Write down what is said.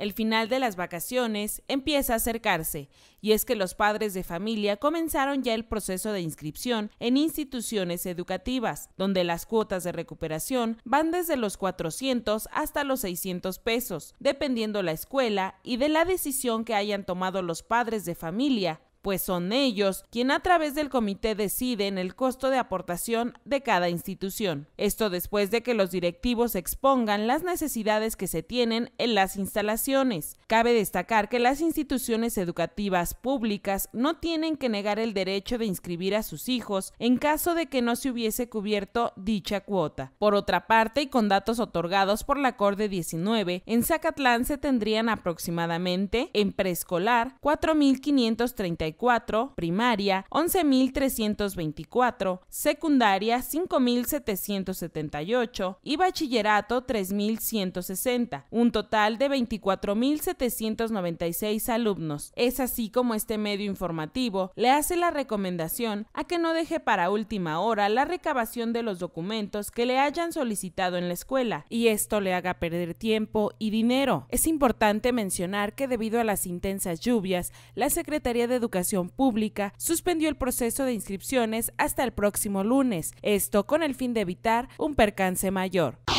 El final de las vacaciones empieza a acercarse, y es que los padres de familia comenzaron ya el proceso de inscripción en instituciones educativas, donde las cuotas de recuperación van desde los 400 hasta los 600 pesos, dependiendo la escuela y de la decisión que hayan tomado los padres de familia pues son ellos quien a través del comité deciden el costo de aportación de cada institución. Esto después de que los directivos expongan las necesidades que se tienen en las instalaciones. Cabe destacar que las instituciones educativas públicas no tienen que negar el derecho de inscribir a sus hijos en caso de que no se hubiese cubierto dicha cuota. Por otra parte, y con datos otorgados por la Corte 19, en Zacatlán se tendrían aproximadamente en preescolar 4.533 primaria 11.324, secundaria 5.778 y bachillerato 3.160, un total de 24.796 alumnos. Es así como este medio informativo le hace la recomendación a que no deje para última hora la recabación de los documentos que le hayan solicitado en la escuela y esto le haga perder tiempo y dinero. Es importante mencionar que debido a las intensas lluvias, la Secretaría de Educación Pública suspendió el proceso de inscripciones hasta el próximo lunes, esto con el fin de evitar un percance mayor.